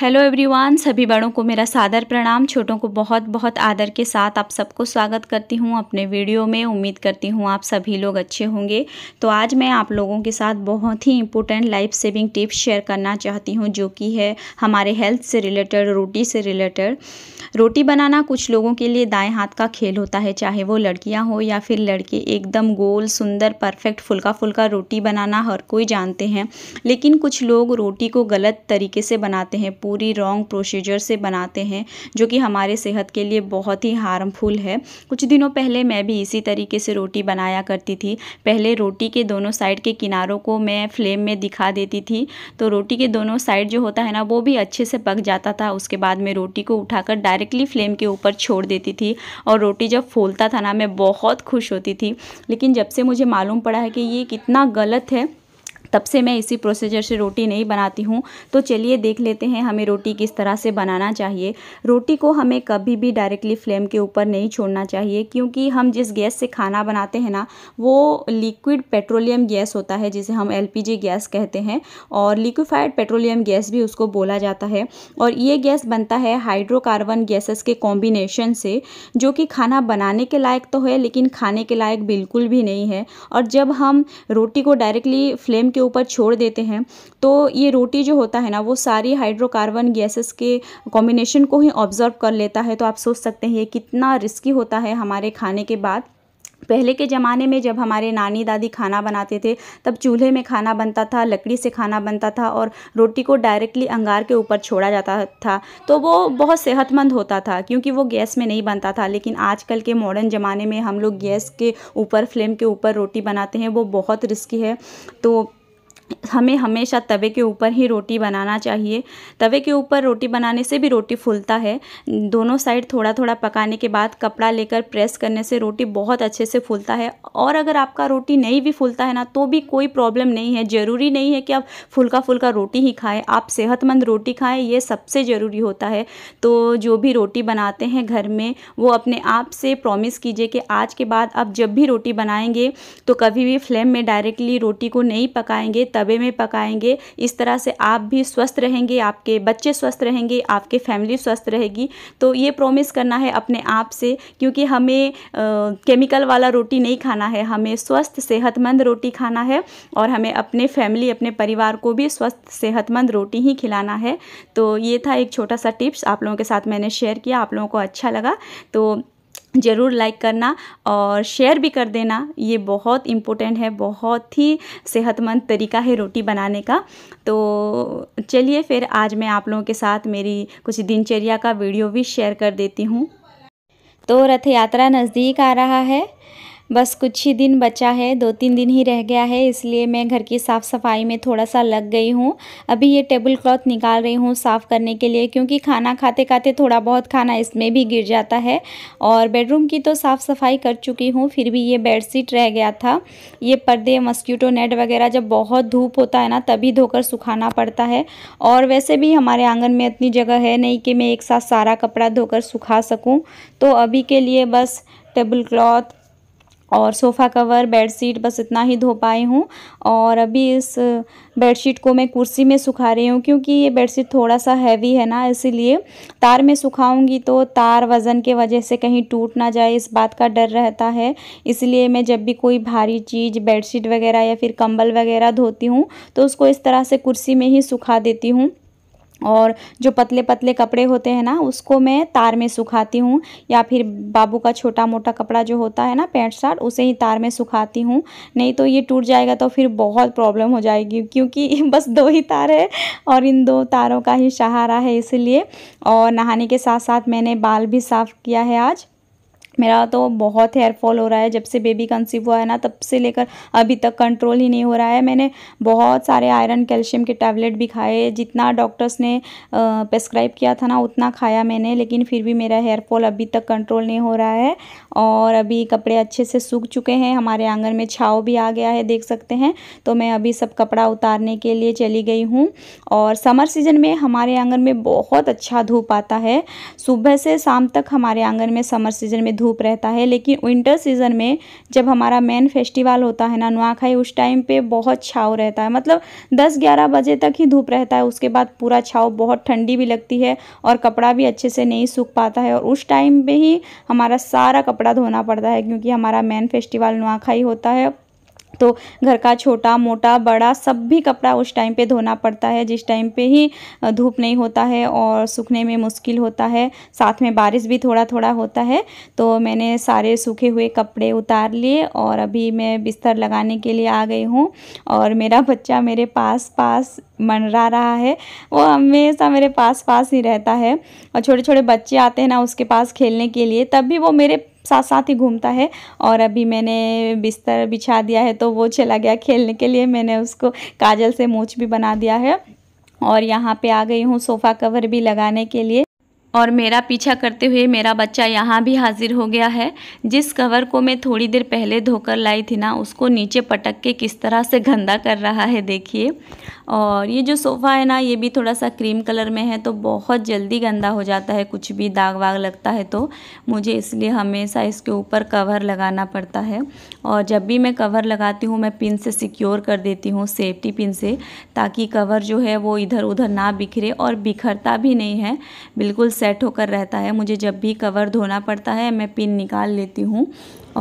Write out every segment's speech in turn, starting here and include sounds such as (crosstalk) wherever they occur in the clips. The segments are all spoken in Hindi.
हेलो एवरीवन सभी बड़ों को मेरा सादर प्रणाम छोटों को बहुत बहुत आदर के साथ आप सबको स्वागत करती हूँ अपने वीडियो में उम्मीद करती हूँ आप सभी लोग अच्छे होंगे तो आज मैं आप लोगों के साथ बहुत ही important life saving tips share करना चाहती हूँ जो कि है हमारे हेल्थ से रिलेटेड रोटी से रिलेटेड रोटी बनाना कुछ लोगों के लिए दाएँ हाथ का खेल होता है चाहे वो लड़कियाँ हो या फिर लड़के एकदम गोल सुंदर परफेक्ट फुल्का फुल्का रोटी बनाना हर कोई जानते हैं लेकिन कुछ लोग रोटी को गलत तरीके से बनाते हैं पूरी रॉन्ग प्रोसीजर से बनाते हैं जो कि हमारे सेहत के लिए बहुत ही हार्मफुल है कुछ दिनों पहले मैं भी इसी तरीके से रोटी बनाया करती थी पहले रोटी के दोनों साइड के किनारों को मैं फ्लेम में दिखा देती थी तो रोटी के दोनों साइड जो होता है ना वो भी अच्छे से पक जाता था उसके बाद मैं रोटी को उठाकर डायरेक्टली फ्लेम के ऊपर छोड़ देती थी और रोटी जब फूलता था ना मैं बहुत खुश होती थी लेकिन जब से मुझे मालूम पड़ा है कि ये कितना गलत है तब से मैं इसी प्रोसीजर से रोटी नहीं बनाती हूँ तो चलिए देख लेते हैं हमें रोटी किस तरह से बनाना चाहिए रोटी को हमें कभी भी डायरेक्टली फ्लेम के ऊपर नहीं छोड़ना चाहिए क्योंकि हम जिस गैस से खाना बनाते हैं ना वो लिक्विड पेट्रोलियम गैस होता है जिसे हम एल गैस कहते हैं और लिक्विफाइड पेट्रोलियम गैस भी उसको बोला जाता है और ये गैस बनता है हाइड्रोकार्बन गैसेस के कॉम्बिनेशन से जो कि खाना बनाने के लायक तो है लेकिन खाने के लायक बिल्कुल भी नहीं है और जब हम रोटी को डायरेक्टली फ्लेम के ऊपर छोड़ देते हैं तो ये रोटी जो होता है ना वो सारी हाइड्रोकार्बन गैसेस के कॉम्बिनेशन को ही ऑब्जर्व कर लेता है तो आप सोच सकते हैं ये कितना रिस्की होता है हमारे खाने के बाद पहले के ज़माने में जब हमारे नानी दादी खाना बनाते थे तब चूल्हे में खाना बनता था लकड़ी से खाना बनता था और रोटी को डायरेक्टली अंगार के ऊपर छोड़ा जाता था तो वो बहुत सेहतमंद होता था क्योंकि वो गैस में नहीं बनता था लेकिन आजकल के मॉडर्न ज़माने में हम लोग गैस के ऊपर फ्लेम के ऊपर रोटी बनाते हैं वो बहुत रिस्की है तो हमें हमेशा तवे के ऊपर ही रोटी बनाना चाहिए तवे के ऊपर रोटी बनाने से भी रोटी फूलता है दोनों साइड थोड़ा थोड़ा पकाने के बाद कपड़ा लेकर प्रेस करने से रोटी बहुत अच्छे से फूलता है और अगर आपका रोटी नहीं भी फूलता है ना तो भी कोई प्रॉब्लम नहीं है ज़रूरी नहीं है कि आप फुल्का फुल्का रोटी ही खाएँ आप सेहतमंद रोटी खाएँ ये सबसे ज़रूरी होता है तो जो भी रोटी बनाते हैं घर में वो अपने आप से प्रॉमिस कीजिए कि आज के बाद आप जब भी रोटी बनाएंगे तो कभी भी फ्लेम में डायरेक्टली रोटी को नहीं पकाएंगे तवे में पकाएंगे इस तरह से आप भी स्वस्थ रहेंगे आपके बच्चे स्वस्थ रहेंगे आपके फैमिली स्वस्थ रहेगी तो ये प्रोमिस करना है अपने आप से क्योंकि हमें आ, केमिकल वाला रोटी नहीं खाना है हमें स्वस्थ सेहतमंद रोटी खाना है और हमें अपने फैमिली अपने परिवार को भी स्वस्थ सेहतमंद रोटी ही खिलाना है तो ये था एक छोटा सा टिप्स आप लोगों के साथ मैंने शेयर किया आप लोगों को अच्छा लगा तो ज़रूर लाइक करना और शेयर भी कर देना ये बहुत इम्पोर्टेंट है बहुत ही सेहतमंद तरीका है रोटी बनाने का तो चलिए फिर आज मैं आप लोगों के साथ मेरी कुछ दिनचर्या का वीडियो भी शेयर कर देती हूँ तो रथ यात्रा नज़दीक आ रहा है बस कुछ ही दिन बचा है दो तीन दिन ही रह गया है इसलिए मैं घर की साफ़ सफाई में थोड़ा सा लग गई हूँ अभी ये टेबल क्लॉथ निकाल रही हूँ साफ़ करने के लिए क्योंकि खाना खाते खाते थोड़ा बहुत खाना इसमें भी गिर जाता है और बेडरूम की तो साफ़ सफाई कर चुकी हूँ फिर भी ये बेड रह गया था ये पर्दे मस्क्यूटो नेट वगैरह जब बहुत धूप होता है ना तभी धोकर सुखाना पड़ता है और वैसे भी हमारे आंगन में इतनी जगह है नहीं कि मैं एक साथ सारा कपड़ा धोकर सुखा सकूँ तो अभी के लिए बस टेबल क्लॉथ और सोफ़ा कवर बेडशीट बस इतना ही धो पाई हूँ और अभी इस बेडशीट को मैं कुर्सी में सुखा रही हूँ क्योंकि ये बेडशीट थोड़ा सा हैवी है ना इसीलिए तार में सुखाऊंगी तो तार वज़न के वजह से कहीं टूट ना जाए इस बात का डर रहता है इसलिए मैं जब भी कोई भारी चीज़ बेडशीट वगैरह या फिर कंबल वगैरह धोती हूँ तो उसको इस तरह से कुर्सी में ही सुखा देती हूँ और जो पतले पतले कपड़े होते हैं ना उसको मैं तार में सुखाती हूँ या फिर बाबू का छोटा मोटा कपड़ा जो होता है ना पैंट शर्ट उसे ही तार में सुखाती हूँ नहीं तो ये टूट जाएगा तो फिर बहुत प्रॉब्लम हो जाएगी क्योंकि (laughs) बस दो ही तार है और इन दो तारों का ही सहारा है इसलिए और नहाने के साथ साथ मैंने बाल भी साफ़ किया है आज मेरा तो बहुत हेयर फॉल हो रहा है जब से बेबी कंसीव हुआ है ना तब से लेकर अभी तक कंट्रोल ही नहीं हो रहा है मैंने बहुत सारे आयरन कैल्शियम के टैबलेट भी खाए जितना डॉक्टर्स ने प्रेस्क्राइब किया था ना उतना खाया मैंने लेकिन फिर भी मेरा हेयर फॉल अभी तक कंट्रोल नहीं हो रहा है और अभी कपड़े अच्छे से सूख चुके हैं हमारे आंगन में छाव भी आ गया है देख सकते हैं तो मैं अभी सब कपड़ा उतारने के लिए चली गई हूँ और समर सीजन में हमारे आंगन में बहुत अच्छा धूप आता है सुबह से शाम तक हमारे आंगन में समर सीजन में धूप धूप रहता है लेकिन विंटर सीज़न में जब हमारा मेन फेस्टिवल होता है ना नुआखाई उस टाइम पे बहुत छाव रहता है मतलब 10-11 बजे तक ही धूप रहता है उसके बाद पूरा छाव बहुत ठंडी भी लगती है और कपड़ा भी अच्छे से नहीं सूख पाता है और उस टाइम पर ही हमारा सारा कपड़ा धोना पड़ता है क्योंकि हमारा मेन फेस्टिवल नुआखाई होता है तो घर का छोटा मोटा बड़ा सब भी कपड़ा उस टाइम पे धोना पड़ता है जिस टाइम पे ही धूप नहीं होता है और सूखने में मुश्किल होता है साथ में बारिश भी थोड़ा थोड़ा होता है तो मैंने सारे सूखे हुए कपड़े उतार लिए और अभी मैं बिस्तर लगाने के लिए आ गई हूँ और मेरा (laughs) बच्चा मेरे पास पास मनरा रहा है वो हमेशा मेरे पास पास ही रहता है और छोटे छोटे बच्चे आते हैं ना उसके पास खेलने के लिए तब भी वो मेरे साथ साथ ही घूमता है और अभी मैंने बिस्तर बिछा दिया है तो वो चला गया खेलने के लिए मैंने उसको काजल से मोच भी बना दिया है और यहाँ पे आ गई हूँ सोफ़ा कवर भी लगाने के लिए और मेरा पीछा करते हुए मेरा बच्चा यहाँ भी हाजिर हो गया है जिस कवर को मैं थोड़ी देर पहले धोकर लाई थी ना उसको नीचे पटक के किस तरह से गंदा कर रहा है देखिए और ये जो सोफ़ा है ना ये भी थोड़ा सा क्रीम कलर में है तो बहुत जल्दी गंदा हो जाता है कुछ भी दाग वाग लगता है तो मुझे इसलिए हमेशा इसके ऊपर कवर लगाना पड़ता है और जब भी मैं कवर लगाती हूँ मैं पिन से सिक्योर कर देती हूँ सेफ्टी पिन से ताकि कवर जो है वो इधर उधर ना बिखरे और बिखरता भी नहीं है बिल्कुल सेट होकर रहता है मुझे जब भी कवर धोना पड़ता है मैं पिन निकाल लेती हूँ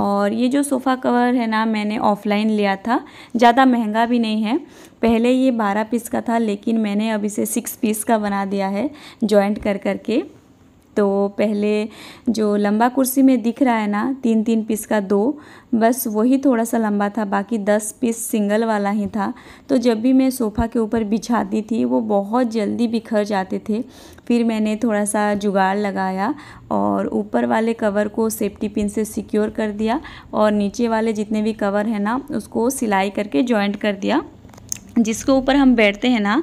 और ये जो सोफ़ा कवर है ना मैंने ऑफ़लाइन लिया था ज़्यादा महंगा भी नहीं है पहले ये बारह पीस का था लेकिन मैंने अब इसे सिक्स पीस का बना दिया है जॉइंट कर कर के तो पहले जो लंबा कुर्सी में दिख रहा है ना तीन तीन पीस का दो बस वही थोड़ा सा लंबा था बाकी दस पीस सिंगल वाला ही था तो जब भी मैं सोफ़ा के ऊपर बिछाती थी वो बहुत जल्दी बिखर जाते थे फिर मैंने थोड़ा सा जुगाड़ लगाया और ऊपर वाले कवर को सेफ्टी पिन से सिक्योर कर दिया और नीचे वाले जितने भी कवर हैं ना उसको सिलाई करके जॉइंट कर दिया जिसके ऊपर हम बैठते हैं ना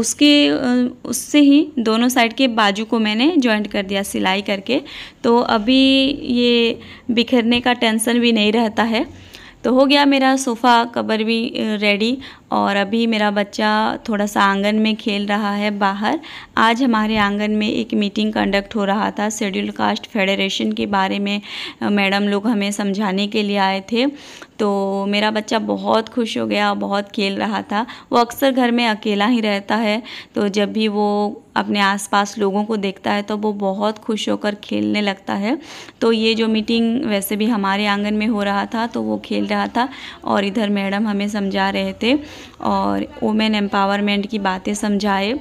उसके उससे ही दोनों साइड के बाजू को मैंने जॉइंट कर दिया सिलाई करके तो अभी ये बिखरने का टेंसन भी नहीं रहता है तो हो गया मेरा सोफ़ा कवर भी रेडी और अभी मेरा बच्चा थोड़ा सा आंगन में खेल रहा है बाहर आज हमारे आंगन में एक मीटिंग कंडक्ट हो रहा था शेड्यूल कास्ट फेडरेशन के बारे में मैडम लोग हमें समझाने के लिए आए थे तो मेरा बच्चा बहुत खुश हो गया बहुत खेल रहा था वो अक्सर घर में अकेला ही रहता है तो जब भी वो अपने आसपास लोगों को देखता है तो वो बहुत खुश होकर खेलने लगता है तो ये जो मीटिंग वैसे भी हमारे आंगन में हो रहा था तो वो खेल रहा था और इधर मैडम हमें समझा रहे थे और वुमेन एम्पावरमेंट की बातें समझाए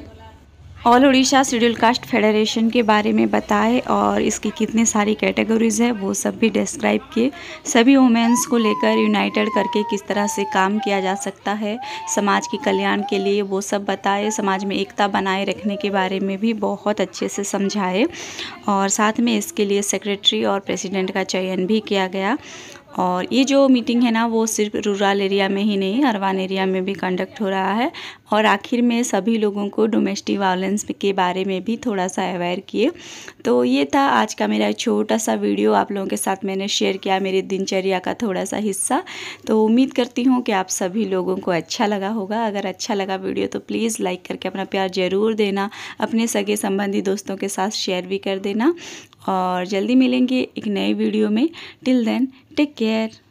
all Orissa schedule caste federation के बारे में बताए और इसकी कितने सारी कैटेगरीज है वो सब भी डिस्क्राइब किए सभी वुमेंस को लेकर यूनाइटेड करके किस तरह से काम किया जा सकता है समाज के कल्याण के लिए वो सब बताए समाज में एकता बनाए रखने के बारे में भी बहुत अच्छे से समझाए और साथ में इसके लिए सेक्रेटरी और प्रेसिडेंट का चयन भी किया गया और ये जो मीटिंग है ना वो सिर्फ रूरल एरिया में ही नहीं अरवान एरिया में भी कंडक्ट हो रहा है और आखिर में सभी लोगों को डोमेस्टिक वायलेंस के बारे में भी थोड़ा सा अवेयर किए तो ये था आज का मेरा छोटा सा वीडियो आप लोगों के साथ मैंने शेयर किया मेरी दिनचर्या का थोड़ा सा हिस्सा तो उम्मीद करती हूँ कि आप सभी लोगों को अच्छा लगा होगा अगर अच्छा लगा वीडियो तो प्लीज़ लाइक करके अपना प्यार ज़रूर देना अपने सगे संबंधी दोस्तों के साथ शेयर भी कर देना और जल्दी मिलेंगे एक नए वीडियो में टिल देन टेक केयर